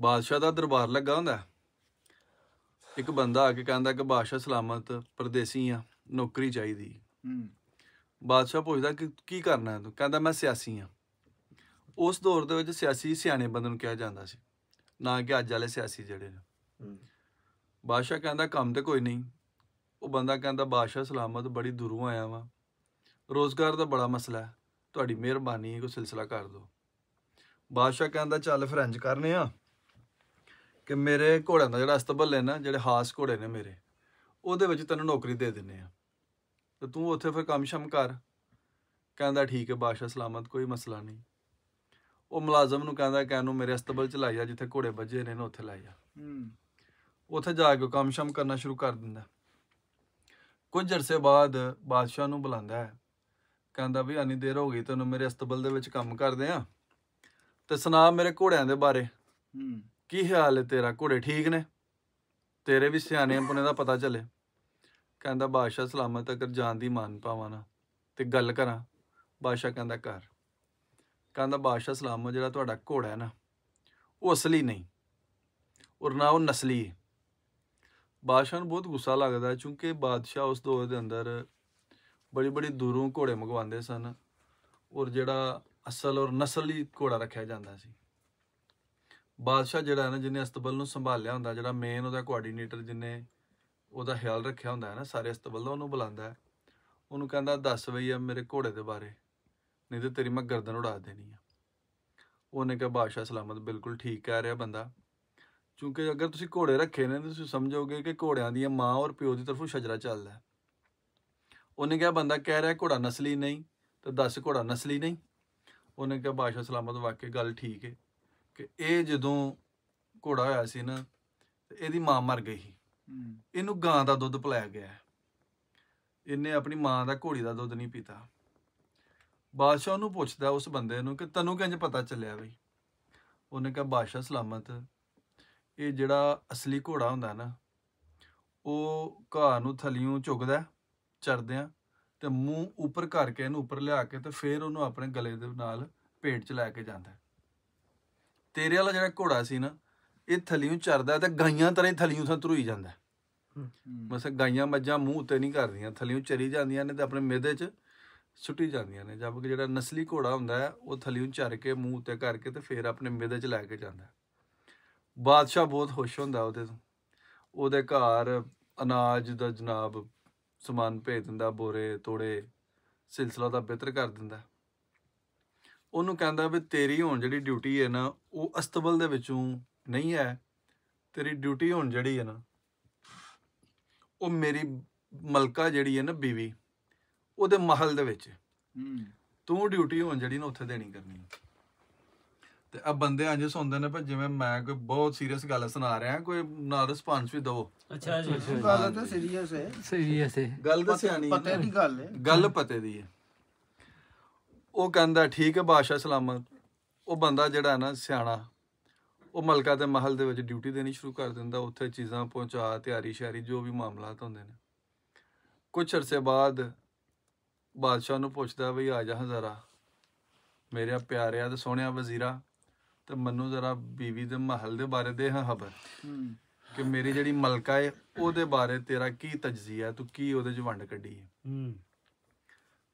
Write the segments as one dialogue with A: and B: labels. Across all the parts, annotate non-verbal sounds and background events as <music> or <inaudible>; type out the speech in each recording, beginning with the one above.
A: ਬਾਦਸ਼ਾਹ ਦਾ ਦਰਬਾਰ ਲੱਗਾ ਹੁੰਦਾ ਇੱਕ ਬੰਦਾ ਆ ਕੇ ਕਹਿੰਦਾ ਕਿ ਬਾਦਸ਼ਾਹ ਸਲਾਮਤ ਪਰਦੇਸੀ ਆ ਨੌਕਰੀ ਚਾਹੀਦੀ ਹੂੰ ਬਾਦਸ਼ਾਹ ਪੁੱਛਦਾ ਕਿ ਕੀ ਕਰਨਾ ਹੈ ਤੂੰ ਕਹਿੰਦਾ ਮੈਂ ਸਿਆਸੀ ਆ ਉਸ ਦੌਰ ਦੇ ਵਿੱਚ ਸਿਆਸੀ ਸਿਆਣੇ ਬੰਦੇ ਨੂੰ ਕਿਹਾ ਜਾਂਦਾ ਸੀ ਨਾ ਕਿ ਅੱਜ ਵਾਲੇ ਸਿਆਸੀ ਜਿਹੜੇ ਨੇ ਬਾਦਸ਼ਾਹ ਕਹਿੰਦਾ ਕੰਮ ਤੇ ਕੋਈ ਨਹੀਂ ਉਹ ਬੰਦਾ ਕਹਿੰਦਾ ਬਾਦਸ਼ਾਹ ਸਲਾਮਤ ਬੜੀ ਦੂਰੋਂ ਆਇਆ ਵਾਂ ਰੋਜ਼ਗਾਰ ਦਾ ਬੜਾ ਮਸਲਾ ਹੈ ਤੁਹਾਡੀ ਮਿਹਰਬਾਨੀ ਹੈ ਕੋਈ ਸਿਲਸਿਲਾ ਕਰ ਦਿਓ ਬਾਦਸ਼ਾਹ ਕਹਿੰਦਾ ਚੱਲ ਫਰੈਂਚ ਕਰਨੇ ਆ ਕਿ ਮੇਰੇ ਘੋੜਿਆਂ ਦਾ ਜਿਹੜਾ ਅਸਤਬਲ ਹੈ ਨਾ ਜਿਹੜੇ ਹਾਸ ਘੋੜੇ ਨੇ ਮੇਰੇ ਉਹਦੇ ਵਿੱਚ ਤੈਨੂੰ ਨੌਕਰੀ ਦੇ ਦਿੰਨੇ ਆ ਤੇ ਤੂੰ ਉੱਥੇ ਫਿਰ ਕੰਮ ਸ਼ਮ ਕਰ ਕਹਿੰਦਾ ਠੀਕ ਹੈ ਬਾਦਸ਼ਾਹ ਸਲਾਮਤ ਕੋਈ ਮਸਲਾ ਨਹੀਂ ਉਹ ਮੁਲਾਜ਼ਮ ਨੂੰ ਕਹਿੰਦਾ ਕਿ ਮੇਰੇ ਅਸਤਬਲ ਚ ਲਾਇਆ ਜਿੱਥੇ ਘੋੜੇ ਵੱਜੇ ਨੇ ਨਾ ਉੱਥੇ ਲਾਇਆ ਹੂੰ ਉੱਥੇ ਜਾ ਕੇ ਕੰਮ ਸ਼ਮ ਕਰਨਾ ਸ਼ੁਰੂ ਕਰ ਦਿੰਦਾ ਕੁਝ ਅਰਸੇ ਬਾਅਦ ਬਾਦਸ਼ਾਹ ਨੂੰ ਬੁਲਾਉਂਦਾ ਹੈ ਕਹਿੰਦਾ ਵੀ ਅਨੀ ਦੇਰ ਹੋ ਗਈ ਤੈਨੂੰ ਮੇਰੇ ਅਸਤਬਲ ਦੇ ਵਿੱਚ ਕੰਮ ਕਰਦੇ ਆ ਤੇ ਸੁਣਾ ਮੇਰੇ ਘੋੜਿਆਂ ਦੇ ਬਾਰੇ ਹੂੰ ਕੀ ਹਾਲ ਹੈ ਤੇਰਾ ਘੋੜੇ ਠੀਕ ਨੇ ਤੇਰੇ ਵੀ ਸਿਆਣੇ ਪੁਨੇ ਦਾ ਪਤਾ ਚੱਲੇ ਕਹਿੰਦਾ ਬਾਦਸ਼ਾਹ ਸਲਾਮਤ ਅਗਰ ਜਾਨ ਦੀ ਮਾਨ ਪਾਵਾਂ ਨਾ ਤੇ ਗੱਲ ਕਰਾਂ ਬਾਦਸ਼ਾਹ ਕਹਿੰਦਾ ਕਰ ਕਹਿੰਦਾ ਬਾਦਸ਼ਾਹ ਸਲਾਮਤ ਜਿਹੜਾ ਤੁਹਾਡਾ ਘੋੜਾ ਹੈ ਨਾ ਉਹ ਅਸਲੀ ਨਹੀਂ ਔਰ ਨਾ ਉਹ ਨਸਲੀ ਬਾਦਸ਼ਾਹ ਨੂੰ ਬਹੁਤ ਗੁੱਸਾ ਲੱਗਦਾ ਕਿਉਂਕਿ ਬਾਦਸ਼ਾਹ ਉਸ ਦੌਰ ਦੇ ਅੰਦਰ ਬੜੀ ਬੜੀ ਦੂਰੋਂ ਘੋੜੇ ਮੰਗਵਾਉਂਦੇ ਸਨ ਔਰ ਜਿਹੜਾ ਅਸਲ ਔਰ ਨਸਲੀ ਘੋੜਾ ਰੱਖਿਆ ਜਾਂਦਾ ਸੀ ਬਾਦਸ਼ਾਹ ਜਿਹੜਾ ਹੈ ਨਾ ਜਿਹਨੇ ਅਸਤਬਲ ਨੂੰ ਸੰਭਾਲਿਆ ਹੁੰਦਾ ਜਿਹੜਾ ਮੇਨ ਉਹਦਾ ਕੋਆਰਡੀਨੇਟਰ ਜਿਹਨੇ ਉਹਦਾ ਖਿਆਲ ਰੱਖਿਆ ਹੁੰਦਾ ਹੈ ਨਾ ਸਾਰੇ ਅਸਤਬਲ ਦਾ ਉਹਨੂੰ ਬੁਲਾਉਂਦਾ ਹੈ ਉਹਨੂੰ ਕਹਿੰਦਾ ਦੱਸ ਬਈ ਆ ਮੇਰੇ ਘੋੜੇ ਦੇ ਬਾਰੇ ਨਹੀਂ ਤੇ ਤੇਰੀ ਮੈਂ ਗਰਦਨ ਉਡਾ ਦੇਣੀ ਆ ਉਹਨੇ ਕਿਹਾ ਬਾਦਸ਼ਾਹ ਸਲਾਮਤ ਬਿਲਕੁਲ ਠੀਕ ਕਹਿ ਰਿਹਾ ਬੰਦਾ ਕਿਉਂਕਿ ਅਗਰ ਤੁਸੀਂ ਘੋੜੇ ਰੱਖੇ ਨੇ ਤੁਸੀਂ ਸਮਝੋਗੇ ਕਿ ਘੋੜਿਆਂ ਦੀਆਂ ਮਾਂ ਔਰ ਪਿਓ ਦੀ ਤਰਫੋਂ ਸ਼ਜਰਾ ਚੱਲਦਾ ਉਹਨੇ ਕਿਹਾ ਬੰਦਾ ਕਹਿ ਰਿਹਾ ਘੋੜਾ ਨਸਲੀ ਨਹੀਂ ਤੇ ਦੱਸ ਘੋੜਾ ਨਸਲੀ ਨਹੀਂ ਉਹਨੇ ਕਿਹਾ ਬਾਦਸ਼ਾਹ ਸਲਾਮਤ ਵਾਕਿਆ ਗੱਲ ਠੀਕ ਹੈ ਕਿ ਇਹ ਜਦੋਂ ਘੋੜਾ ਹੋਇਆ ਸੀ ਨਾ ਇਹਦੀ ਮਾਂ ਮਰ ਗਈ ਸੀ ਇਹਨੂੰ ਗਾਂ ਦਾ ਦੁੱਧ ਪਿਲਾਇਆ ਗਿਆ ਇਹਨੇ ਆਪਣੀ ਮਾਂ ਦਾ ਘੋੜੀ ਦਾ ਦੁੱਧ ਨਹੀਂ ਪੀਤਾ ਬਾਦਸ਼ਾਹ ਨੂੰ ਪੁੱਛਦਾ ਉਸ ਬੰਦੇ ਨੂੰ ਕਿ ਤੈਨੂੰ ਕਿੰਜ ਪਤਾ ਚੱਲਿਆ ਬਈ ਉਹਨੇ ਕਿਹਾ ਬਾਦਸ਼ਾਹ ਸਲਾਮਤ ਇਹ ਜਿਹੜਾ ਅਸਲੀ ਘੋੜਾ ਹੁੰਦਾ ਨਾ ਉਹ ਘਾਹ ਨੂੰ ਥਲਿਓਂ ਝੁਕਦਾ ਚਰਦਿਆਂ ਤੇ ਮੂੰਹ ਉੱਪਰ ਕਰਕੇ ਇਹਨੂੰ ਉੱਪਰ ਲਿਆ ਕੇ ਤੇ ਫਿਰ ਉਹਨੂੰ ਆਪਣੇ ਗਲੇ ਦੇ ਨਾਲ ਪੇਟ 'ਚ ਲੈ ਕੇ ਜਾਂਦਾ ਤੇਰੇ ਵਾਲਾ ਜਿਹੜਾ ਘੋੜਾ ਸੀ ਨਾ ਇਹ ਥਲੀਓਂ ਚਰਦਾ ਤੇ ਗਾਈਆਂ ਤਰ੍ਹਾਂ ਹੀ ਥਲੀਓਂ ਸਾਂ ਧਰੂਈ ਜਾਂਦਾ ਬਸ ਗਾਈਆਂ ਮੱਝਾਂ ਮੂੰਹ ਉੱਤੇ ਨਹੀਂ ਕਰਦੀਆਂ ਥਲੀਓਂ ਚਰੀ ਜਾਂਦੀਆਂ ਨੇ ਤੇ ਆਪਣੇ ਮਿਹਦੇ 'ਚ ਸੁੱਟੀ ਜਾਂਦੀਆਂ ਨੇ ਜਦ ਕਿ ਜਿਹੜਾ ਨਸਲੀ ਘੋੜਾ ਹੁੰਦਾ ਉਹ ਥਲੀਓਂ ਚਰ ਕੇ ਮੂੰਹ ਉੱਤੇ ਕਰਕੇ ਤੇ ਫੇਰ ਆਪਣੇ ਮਿਹਦੇ 'ਚ ਲੈ ਕੇ ਜਾਂਦਾ ਬਾਦਸ਼ਾਹ ਬਹੁਤ ਖੁਸ਼ ਹੁੰਦਾ ਉਹਦੇ ਤੋਂ ਉਹਦੇ ਘਰ ਅਨਾਜ ਦਾ ਜਨਾਬ ਸਮਾਨ ਭੇਜ ਦਿੰਦਾ ਬੋਰੇ ਤੋੜੇ ਸਿਲਸਿਲਾ ਦਾ ਬਿਹਤਰ ਕਰ ਦਿੰਦਾ ਉਹਨੂੰ ਕਹਿੰਦਾ ਵੀ ਤੇਰੀ ਹੁਣ ਜਿਹੜੀ ਡਿਊਟੀ ਹੈ ਨਾ ਉਹ ਅਸਤਬਲ ਦੇ ਵਿੱਚੋਂ ਨਹੀਂ ਹੈ ਤੇਰੀ ਡਿਊਟੀ ਹੁਣ ਜਿਹੜੀ ਹੈ ਨਾ ਉਹ ਮੇਰੀ ਮਲਕਾ ਜਿਹੜੀ ਹੈ ਨਾ ਬੀਵੀ ਉਹਦੇ ਮਹਿਲ ਦੇ ਵਿੱਚ ਤੂੰ ਡਿਊਟੀ ਹੁਣ ਜਿਹੜੀ ਨਾ ਉੱਥੇ ਦੇਣੀ ਕਰਨੀ ਤੇ ਆ ਬੰਦੇ ਅੰਜ ਸੁਣਦੇ ਨੇ ਪਰ ਜਿਵੇਂ ਮੈਂ ਕੋਈ ਬਹੁਤ ਸੀਰੀਅਸ ਗੱਲ ਸੁਣਾ ਰਿਹਾ ਕੋਈ ਨਾ ਰਿਸਪਾਂਸ ਵੀ ਦਿਓ ਅੱਛਾ ਜੀ ਗੱਲ ਤਾਂ ਸੀਰੀਅਸ ਹੈ ਸੀਰੀਅਸ ਹੈ ਗੱਲ ਦੱਸਿਆ ਸਿਆਣੀ ਪਤੇ ਦੀ ਗੱਲ ਹੈ ਗੱਲ ਪਤੇ ਦੀ ਹੈ ਉਹ ਕਹਿੰਦਾ ਠੀਕ ਹੈ ਬਾਦਸ਼ਾਹ ਸਲਾਮਤ ਉਹ ਬੰਦਾ ਜਿਹੜਾ ਨਾ ਸਿਆਣਾ ਉਹ ਮਲਕਾ ਦੇ ਮਹਿਲ ਦੇ ਵਿੱਚ ਡਿਊਟੀ ਦੇਣੀ ਸ਼ੁਰੂ ਕਰ ਦਿੰਦਾ ਉੱਥੇ ਚੀਜ਼ਾਂ ਪਹੁੰਚਾ ਤਿਆਰੀ ਸ਼ਾਰੀ ਜੋ ਵੀ ਮਾਮਲਾਤ ਹੁੰਦੇ ਨੇ ਕੁਝ ਅਰਸੇ ਬਾਅਦ ਬਾਦਸ਼ਾਹ ਨੂੰ ਪੁੱਛਦਾ ਵੀ ਆ ਜਾ ਹਜ਼ਾਰਾ ਮੇਰੇ ਪਿਆਰਿਆ ਤੇ ਸੋਹਣਿਆ ਵਜ਼ੀਰਾ ਤੇ ਮੈਨੂੰ ਜ਼ਰਾ ਬੀਵੀ ਦੇ ਮਹਿਲ ਦੇ ਬਾਰੇ ਦੇ ਹਾਂ ਖਬਰ ਕਿ ਮੇਰੀ ਜਿਹੜੀ ਮਲਕਾ ਹੈ ਉਹਦੇ ਬਾਰੇ ਤੇਰਾ ਕੀ ਤਜਜ਼ੀਆ ਤੂੰ ਕੀ ਉਹਦੇ ਚ ਵੰਡ ਕੱਢੀ ਹੈ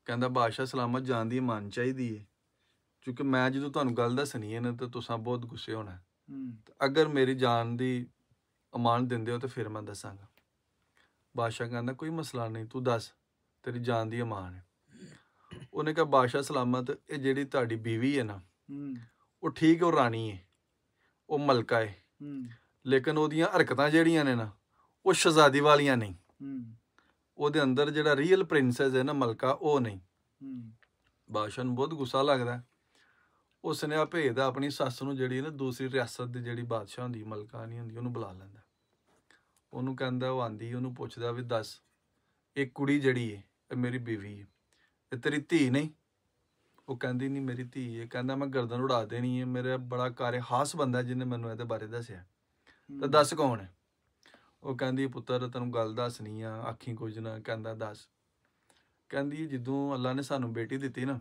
A: ਕਹਿੰਦਾ ਬਾਦਸ਼ਾਹ ਸਲਾਮਤ ਜਾਣ ਦੀ ਮੰਨ ਚਾਹੀਦੀ ਏ ਕਿਉਂਕਿ ਮੈਂ ਜਦੋਂ ਤੁਹਾਨੂੰ ਗੱਲ ਦੱਸਣੀ ਹੈ ਨਾ ਤਾਂ ਤੁਸੀਂ ਬਹੁਤ ਗੁੱਸੇ ਹੋਣਾ ਅਗਰ ਮੇਰੀ ਜਾਨ ਦੀ ਅਮਾਨ ਦਿੰਦੇ ਹੋ ਤਾਂ ਫਿਰ ਮੈਂ ਦੱਸਾਂਗਾ ਬਾਦਸ਼ਾਹ ਕਹਿੰਦਾ ਕੋਈ ਮਸਲਾ ਨਹੀਂ ਤੂੰ ਦੱਸ ਤੇਰੀ ਜਾਨ ਦੀ ਅਮਾਨ ਹੈ ਉਹਨੇ ਕਿਹਾ ਬਾਦਸ਼ਾਹ ਸਲਾਮਤ ਇਹ ਜਿਹੜੀ ਤੁਹਾਡੀ ਬੀਵੀ ਹੈ ਨਾ ਉਹ ਠੀਕ ਹੈ ਉਹ ਰਾਣੀ ਹੈ ਉਹ ਮਲਕਾ ਹੈ ਲੇਕਿਨ ਉਹਦੀਆਂ ਹਰਕਤਾਂ ਜਿਹੜੀਆਂ ਨੇ ਨਾ ਉਹ ਸ਼ਹਜ਼ਾਦੀ ਵਾਲੀਆਂ ਨਹੀਂ ਉਹਦੇ ਅੰਦਰ ਜਿਹੜਾ ਰੀਅਲ ਪ੍ਰਿੰਸੈਸ ਹੈ ਨਾ ਮਲਕਾ ਉਹ ਨਹੀਂ ਬਾਦਸ਼ਾਹ ਨੂੰ ਬਹੁਤ ਗੁੱਸਾ ਲੱਗਦਾ ਉਹ ਆ ਭੇਜਦਾ ਆਪਣੀ ਸੱਸ ਨੂੰ ਜਿਹੜੀ ਨਾ ਦੂਸਰੀ ਰਿਆਸਤ ਦੀ ਜਿਹੜੀ ਬਾਦਸ਼ਾਹ ਹੁੰਦੀ ਮਲਕਾ ਨਹੀਂ ਹੁੰਦੀ ਉਹਨੂੰ ਬੁਲਾ ਲੈਂਦਾ ਉਹਨੂੰ ਕਹਿੰਦਾ ਉਹ ਆਂਦੀ ਉਹਨੂੰ ਪੁੱਛਦਾ ਵੀ ਦੱਸ ਇਹ ਕੁੜੀ ਜਿਹੜੀ ਹੈ ਇਹ ਮੇਰੀ ਬੀਵੀ ਹੈ ਇਹ ਤੇਰੀ ਧੀ ਨਹੀਂ ਉਹ ਕਹਿੰਦੀ ਨਹੀਂ ਮੇਰੀ ਧੀ ਹੈ ਕਹਿੰਦਾ ਮੈਂ ਗਰਦਨ ਉਡਾ ਦੇਣੀ ਹੈ ਮੇਰੇ ਬੜਾ ਕਾਰੇ ਹਾਸ ਬੰਦਾ ਜਿਹਨੇ ਮੈਨੂੰ ਇਹਦੇ ਬਾਰੇ ਦੱਸਿਆ ਤਾਂ ਦੱਸ ਕੌਣ ਹੈ ਉਹ ਕਹਿੰਦੀ ਪੁੱਤਰ ਤੈਨੂੰ ਗੱਲ ਦੱਸਣੀ ਆ ਆਖੀ ਕੁਝ ਨਾ ਕਹਿੰਦਾ ਦੱਸ ਕਹਿੰਦੀ ਜਦੋਂ ਅੱਲਾ ਨੇ ਸਾਨੂੰ ਬੇਟੀ ਦਿੱਤੀ ਨਾ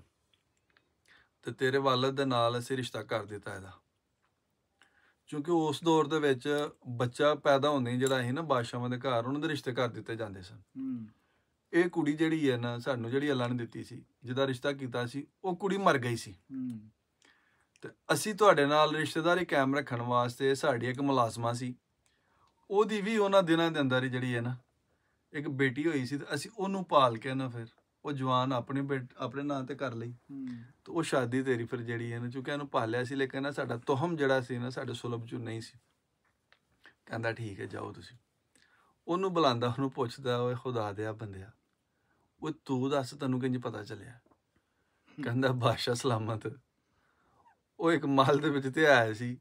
A: ਤੇ ਤੇਰੇ ਵਾਲਦ ਦੇ ਨਾਲ ਅਸੀਂ ਰਿਸ਼ਤਾ ਕਰ ਦਿੱਤਾ ਇਹਦਾ ਕਿਉਂਕਿ ਉਸ ਦੌਰ ਦੇ ਵਿੱਚ ਬੱਚਾ ਪੈਦਾ ਹੁੰਦੇ ਜਿਹੜਾ ਇਹ ਨਾ ਬਾਦਸ਼ਾਹਾਂ ਦੇ ਘਰ ਉਹਨਾਂ ਦੇ ਰਿਸ਼ਤੇ ਕਰ ਦਿੱਤੇ ਜਾਂਦੇ ਸਨ ਇਹ ਕੁੜੀ ਜਿਹੜੀ ਹੈ ਨਾ ਸਾਨੂੰ ਜਿਹੜੀ ਅੱਲਾ ਨੇ ਦਿੱਤੀ ਸੀ ਜਿਹਦਾ ਰਿਸ਼ਤਾ ਕੀਤਾ ਸੀ ਉਹ ਕੁੜੀ ਮਰ ਗਈ ਸੀ ਤੇ ਅਸੀਂ ਤੁਹਾਡੇ ਨਾਲ ਰਿਸ਼ਤੇਦਾਰੀ ਕਾਇਮ ਰੱਖਣ ਵਾਸਤੇ ਸਾਡੀ ਇੱਕ ਮੁਲਾਜ਼ਮਾ ਸੀ ਉਹਦੀ ਵੀ ਉਹਨਾਂ ਦਿਨਾਂ ਦੇ ਅੰਦਰ ਜਿਹੜੀ ਹੈ ਨਾ ਇੱਕ ਬੇਟੀ ਹੋਈ ਸੀ ਤੇ ਅਸੀਂ ਉਹਨੂੰ ਪਾਲ ਕੇ ਨਾ ਫਿਰ ਉਹ ਜਵਾਨ ਆਪਣੇ ਆਪਣੇ ਨਾਂ ਤੇ ਕਰ ਲਈ ਤੇ ਉਹ ਸ਼ਾਦੀ ਤੇਰੀ ਫਿਰ ਜਿਹੜੀ ਹੈ ਨਾ ਕਿਉਂਕਿ ਇਹਨੂੰ ਪਾਲਿਆ ਸੀ ਲੇਕਿਨ ਨਾ ਸਾਡਾ ਤੋਹਮ ਜਿਹੜਾ ਸੀ ਨਾ ਸਾਡੇ ਸੁਲਭ ਚ ਨਹੀਂ ਸੀ ਕਹਿੰਦਾ ਠੀਕ ਹੈ ਜਾਓ ਤੁਸੀਂ ਉਹਨੂੰ ਬੁਲਾਉਂਦਾ ਉਹਨੂੰ ਪੁੱਛਦਾ ਓਏ ਖੁਦਾ ਦੇ ਆ ਬੰਦਿਆ ਉਹ ਤੂੰ ਦੱਸ ਤੈਨੂੰ ਕਿੰਜ ਪਤਾ ਚੱਲਿਆ ਕਹਿੰਦਾ ਬਾਦਸ਼ਾਹ ਸਲਾਮਤ ਉਹ ਇੱਕ ਮਾਲ ਦੇ ਵਿੱਚ ਤੇ ਆਇਆ ਸੀ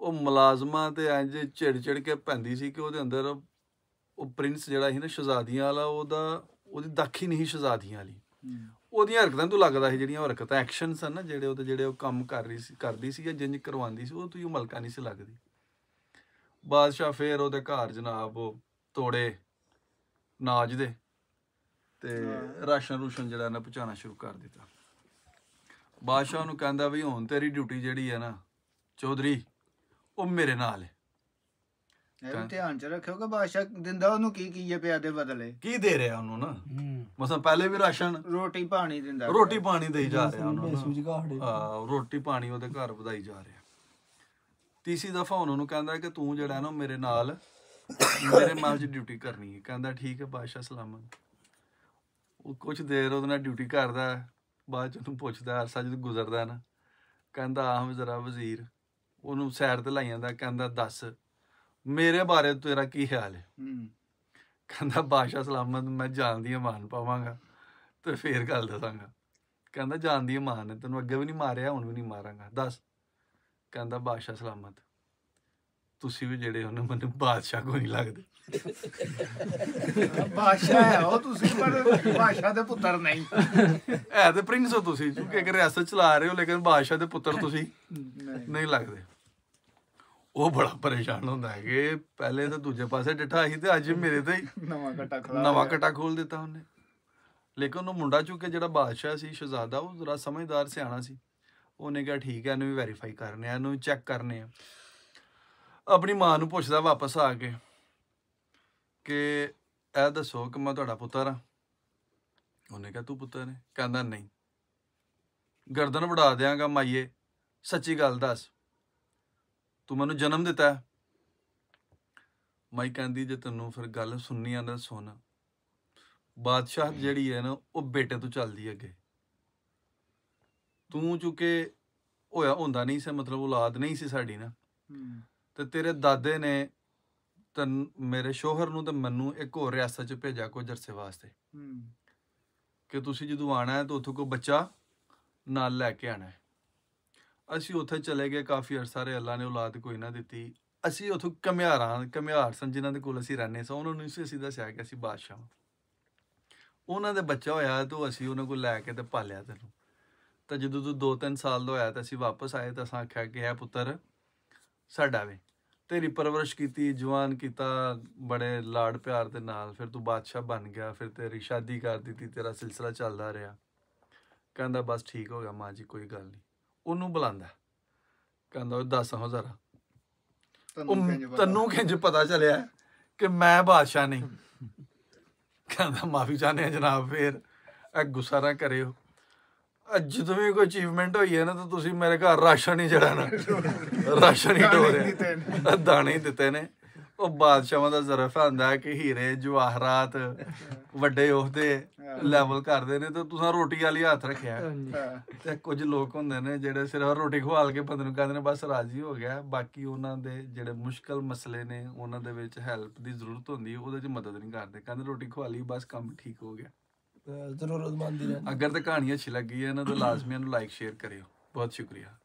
A: ਉਹ ਮੁਲਾਜ਼ਮਾਂ ਤੇ ਇੰਜ ਝਿੜ-ਝਿੜ ਕੇ ਪੈਂਦੀ ਸੀ ਕਿ ਉਹਦੇ ਅੰਦਰ ਉਹ ਪ੍ਰਿੰਸ ਜਿਹੜਾ ਸੀ ਨਾ ਸ਼ਹਜ਼ਾਦੀਆਂ ਵਾਲਾ ਉਹਦਾ ਉਹਦੀ ਦਾਖੀ ਨਹੀਂ ਸ਼ਹਜ਼ਾਦੀਆਂ ਵਾਲੀ ਉਹਦੀਆਂ ਹਰਕਤਾਂ ਤੋਂ ਲੱਗਦਾ ਸੀ ਜਿਹੜੀਆਂ ਹਰਕਤਾਂ ਐਕਸ਼ਨ ਸਨ ਨਾ ਜਿਹੜੇ ਉਹਦੇ ਜਿਹੜੇ ਉਹ ਕੰਮ ਕਰ ਰਹੀ ਸੀ ਕਰਦੀ ਸੀ ਜਾਂ ਜਿੰਜ ਕਰਵਾਉਂਦੀ ਸੀ ਉਹ ਤੋਂ ਹੀ ਮਲਕਾ ਨਹੀਂ ਸੀ ਲੱਗਦੀ ਬਾਦਸ਼ਾਹ ਫੇਰ ਉਹਦੇ ਘਰ ਜਨਾਬ ਉਹ ਤੋੜੇ ਨਾਜ ਦੇ ਤੇ ਰਾਸ਼ਨ ਰੂਸ਼ਨ ਜਿਹੜਾ ਨਾ ਪਹੁੰਚਾਣਾ ਸ਼ੁਰੂ ਕਰ ਦਿੱਤਾ ਬਾਦਸ਼ਾਹ ਨੂੰ ਕਹਿੰਦਾ ਵੀ ਹੁਣ ਤੇਰੀ ਡਿਊਟੀ ਜਿਹੜੀ ਹੈ ਨਾ ਚੌਧਰੀ ਉਹ ਮੇਰੇ ਨਾਲ ਹੈ ਇਹ ਧਿਆਨ ਚ ਰੱਖਿਓ ਕਿ ਬਾਦਸ਼ਾਹ ਦਿੰਦਾ ਉਹਨੂੰ ਕੀ ਕੀ ਹੈ ਪਿਆਦੇ ਬਦਲੇ ਕੀ ਦੇ ਰਿਹਾ ਉਹਨੂੰ ਨਾ ਮਸਾਂ ਪਹਿਲੇ ਵੀ ਰਾਸ਼ਨ ਰੋਟੀ ਪਾਣੀ ਦਿੰਦਾ ਰੋਟੀ ਪਾਣੀ ਦੇਈ ਜਾ ਰਿਹਾ ਉਹਨੂੰ ਹਾਂ ਰੋਟੀ ਪਾਣੀ ਉਹਦੇ ਘਰ ਵਧਾਈ ਜਾ ਰਿਹਾ ਤੀਸੀ ਦਫਾ ਉਹਨੂੰ ਕਹਿੰਦਾ ਕਿ ਤੂੰ ਜਿਹੜਾ ਨਾ ਮੇਰੇ ਨਾਲ ਮੇਰੇ ਮਾਲ ਚ ਡਿਊਟੀ ਕਰਨੀ ਹੈ ਕਹਿੰਦਾ ਠੀਕ ਹੈ ਬਾਦਸ਼ਾਹ ਸਲਾਮਤ ਉਹ ਕੁਝ ਦੇਰ ਉਹਦੇ ਨਾਲ ਡਿਊਟੀ ਕਰਦਾ ਬਾਅਦ ਚ ਉਹਨੂੰ ਪੁੱਛਦਾ ਅਰਸਾ ਜਦ ਗੁਜ਼ਰਦਾ ਨਾ ਕਹਿੰਦਾ ਆਹ ਜ਼ਰਾ ਵਜ਼ੀਰ ਉਹਨੂੰ ਸਾਈਡ ਤੇ ਲਾਈ ਜਾਂਦਾ ਕਹਿੰਦਾ ਦੱਸ ਮੇਰੇ ਬਾਰੇ ਤੇਰਾ ਕੀ ਖਿਆਲ ਹੈ ਕਹਿੰਦਾ ਬਾਦਸ਼ਾਹ ਸਲਾਮਤ ਮੈਂ ਜਾਣਦੀ ਮਾਨ ਪਾਵਾਂਗਾ
B: ਤੇ ਫੇਰ ਗੱਲ
A: ਦੱਸਾਂਗਾ ਕਹਿੰਦਾ ਜਾਣਦੀ ਮਾਨ ਤੈਨੂੰ ਅੱਗੇ ਵੀ ਨਹੀਂ ਮਾਰਿਆ ਹੁਣ ਵੀ ਨਹੀਂ ਮਾਰਾਂਗਾ ਦੱਸ ਕਹਿੰਦਾ ਬਾਦਸ਼ਾਹ ਸਲਾਮਤ ਤੁਸੀਂ ਵੀ ਜਿਹੜੇ ਹੋ ਨਾ ਮੈਨੂੰ ਬਾਦਸ਼ਾਹ ਕੋਈ ਨਹੀਂ ਲੱਗਦੇ <laughs> ਬਾਦਸ਼ਾਹ ਹੈ ਉਹ ਤੁਸੀਂ ਪਰ ਬਾਦਸ਼ਾਹ ਦੇ ਪੁੱਤਰ ਨਹੀਂ ਹੈ ਤੇ ਪ੍ਰਿੰਸ ਹੋ ਤੁਸੀਂ ਕਿਉਂਕਿ ਅਗਰ ਰਿਆਸਤ ਚਲਾ ਰਹੇ ਹੋ ਲੇਕਿਨ ਬਾਦਸ਼ਾਹ ਦੇ ਪੁੱਤਰ ਤੁਸੀਂ ਨਹੀਂ ਲੱਗਦੇ ਉਹ ਬੜਾ ਪਰੇਸ਼ਾਨ ਹੁੰਦਾ ਹੈ ਕਿ ਪਹਿਲੇ ਤਾਂ ਦੂਜੇ ਪਾਸੇ ਡਿਠਾ ਸੀ ਤੇ ਅੱਜ ਮੇਰੇ ਤੇ ਹੀ ਨਵਾਂ ਕਟਾ ਖੋਲ ਨਵਾਂ ਕਟਾ ਖੋਲ ਦਿੱਤਾ ਉਹਨੇ ਲੇਕਿਨ ਉਹ ਮੁੰਡਾ ਚੁੱਕੇ ਜਿਹੜਾ ਬਾਦਸ਼ਾਹ ਸੀ ਸ਼ਹਜ਼ਾਦਾ ਉਹ ਜ਼ਰਾ ਸਮਝਦਾਰ ਸਿਆਣਾ ਸੀ ਉਹਨੇ ਕਿਹਾ ਠੀਕ ਹੈ ਇਹਨੂੰ ਵੀ ਵੈਰੀਫਾਈ ਕਰਨੇ ਆ ਇਹਨੂੰ ਚੈੱਕ ਕਰਨੇ ਆ ਆਪਣੀ ਮਾਂ ਨੂੰ ਪੁੱਛਦਾ ਵਾਪਸ ਆ ਕੇ ਕਿ ਇਹ ਦੱਸੋ ਕਿ ਮੈਂ ਤੁਹਾਡਾ ਪੁੱਤਰ ਆ ਉਹਨੇ ਕਿਹਾ ਤੂੰ ਪੁੱਤਰ ਹੈ ਕਹਿੰਦਾ ਨਹੀਂ ਗਰਦਨ ਵੜਾ ਦਿਆਂਗਾ ਮਾਈਏ ਸੱਚੀ ਗੱਲ ਦੱਸ ਤੂੰ ਮੈਨੂੰ ਜਨਮ ਦਿੱਤਾ ਮਾਈ ਕਹਿੰਦੀ ਜੇ ਤੈਨੂੰ ਫਿਰ ਗੱਲ ਸੁਣਨੀ ਆ ਤਾਂ ਸੁਣ ਬਾਦਸ਼ਾਹ ਜਿਹੜੀ ਹੈ ਨਾ ਉਹ ਬੇਟੇ ਤੋਂ ਚੱਲਦੀ ਅੱਗੇ ਤੂੰ ਚੁਕੇ ਹੋਇਆ ਹੁੰਦਾ ਨਹੀਂ ਸੀ ਮਤਲਬ ਔਲਾਦ ਨਹੀਂ ਸੀ ਸਾਡੀ ਨਾ ਤੇ ਤੇਰੇ ਦਾਦੇ ਨੇ ਤਨ ਮੇਰੇ ਸ਼ੋਹਰ ਨੂੰ ਤੇ ਮੈਨੂੰ ਇੱਕ ਹੋਰ ਰਿਆਸਤ ਚ ਭੇਜਿਆ ਕੋ ਜਰਸੇ ਵਾਸਤੇ ਕਿ ਤੁਸੀਂ ਜਦੋਂ ਆਣਾ ਹੈ ਤਾਂ ਉੱਥੋਂ ਕੋ ਬੱਚਾ ਨਾਲ ਲੈ ਕੇ ਆਣਾ ਹੈ ਅਸੀਂ ਉੱਥੇ ਚਲੇ ਗਏ ਕਾਫੀ ਅਰਸਾ ਰੇ ਅੱਲਾ ਨੇ ਔਲਾਦ ਕੋਈ ਨਾ ਦਿੱਤੀ ਅਸੀਂ ਉਥੋਂ ਕਮਿਆਰਾਂ ਕਮਿਆਰ ਸਨ ਜਿਨ੍ਹਾਂ ਦੇ ਕੋਲ ਅਸੀਂ ਰਹਿੰਦੇ ਸਾਂ ਉਹਨਾਂ ਨੂੰ ਅਸੀਂ ਦੱਸਿਆ ਕਿ ਅਸੀਂ ਬਾਦਸ਼ਾਹ ਉਹਨਾਂ ਦੇ ਬੱਚਾ ਹੋਇਆ ਤਾਂ ਅਸੀਂ ਉਹਨਾਂ ਕੋਲ ਲੈ ਕੇ ਤੇ ਪਾਲਿਆ ਤੈਨੂੰ ਤਾਂ ਜਦੋਂ ਤੂੰ 2-3 ਸਾਲ ਦਾ ਹੋਇਆ ਤਾਂ ਅਸੀਂ ਵਾਪਸ ਆਏ ਤਾਂ ਅਸਾਂ ਆਖਿਆ ਕਿ ਹੈ ਪੁੱਤਰ ਸਾਡਾ ਵੇ ਤੇਰੀ ਪਰਵਰਿਸ਼ ਕੀਤੀ ਜਵਾਨ ਕੀਤਾ ਬੜੇ ਲਾਡ ਪਿਆਰ ਦੇ ਨਾਲ ਫਿਰ ਤੂੰ ਬਾਦਸ਼ਾਹ ਬਣ ਗਿਆ ਫਿਰ ਤੇਰੀ ਸ਼ਾਦੀ ਕਰ ਦਿੱਤੀ ਤੇਰਾ ਸਿਲਸਿਲਾ ਚੱਲਦਾ ਰਿਹਾ ਕਹਿੰਦਾ ਬਸ ਠੀਕ ਹੋ ਗਿਆ ਮਾਂ ਜੀ ਕੋਈ ਗੱਲ ਨਹੀਂ ਉਹਨੂੰ ਬੁਲਾਉਂਦਾ ਕਹਿੰਦਾ ਉਹ ਦੱਸ ਹਾਂ ਜ਼ਰਾ ਤੈਨੂੰ ਕਿੰਜ ਪਤਾ ਚੱਲਿਆ ਕਿ ਮੈਂ ਬਾਦਸ਼ਾਹ ਨਹੀਂ ਕਹਿੰਦਾ ਮਾਫੀ ਚਾਹਨੇ ਆ ਜਨਾਬ ਫੇਰ ਇਹ ਗੁੱਸਾ ਨਾ ਕਰਿਓ ਅੱਜ ਵੀ ਕੋਈ ਅਚੀਵਮੈਂਟ ਹੋਈ ਹੈ ਨਾ ਤਾਂ ਤੁਸੀਂ ਮੇਰੇ ਘਰ ਰਾਸ਼ਨ ਹੀ ਜੜਾਣਾ ਰਾਸ਼ਨ ਹੀ ਢੋਰਿਆ ਦਾਣੇ ਹੀ ਦਿੱਤੇ ਨੇ ਉਹ ਬਾਦਸ਼ਾਹਾਂ ਦਾ ਜ਼ਰਫ ਹੁੰਦਾ ਕਿ ਹੀਰੇ ਜਵਾਹਰਾਤ ਵੱਡੇ ਉਹਦੇ ਲੈਵਲ ਕਰਦੇ ਨੇ ਤੇ ਤੁਸੀਂ ਰੋਟੀ ਵਾਲੀ ਹੱਥ ਰੱਖਿਆ ਤੇ ਕੁਝ ਲੋਕ ਹੁੰਦੇ ਨੇ ਜਿਹੜੇ ਸਿਰਫ ਰੋਟੀ ਖਵਾਲ ਕੇ ਬੰਦ ਨੂੰ ਕਹਿੰਦੇ ਨੇ ਬਸ ਰਾਜੀ ਹੋ ਗਿਆ ਬਾਕੀ ਉਹਨਾਂ ਦੇ ਜਿਹੜੇ ਮੁਸ਼ਕਲ ਮਸਲੇ ਨੇ ਉਹਨਾਂ ਦੇ ਵਿੱਚ ਹੈਲਪ ਦੀ ਜ਼ਰੂਰਤ ਹੁੰਦੀ ਉਹਦੇ 'ਚ ਮਦਦ ਨਹੀਂ ਕਰਦੇ ਕਹਿੰਦੇ ਰੋਟੀ ਖਵਾਲੀ ਬਸ ਕੰਮ ਠੀਕ ਹੋ ਗਿਆ ਜ਼ਰੂਰਤਮੰਦ ਦੀ ਅਗਰ ਤਾਂ ਕਹਾਣੀ ਅੱਛੀ ਲੱਗੀ ਹੈ ਨਾ ਤਾਂ ਲਾਜ਼ਮੀ ਇਹਨੂੰ ਲਾਈਕ ਸ਼ੇਅਰ ਕਰਿਓ ਬਹੁਤ ਸ਼ੁਕਰੀਆ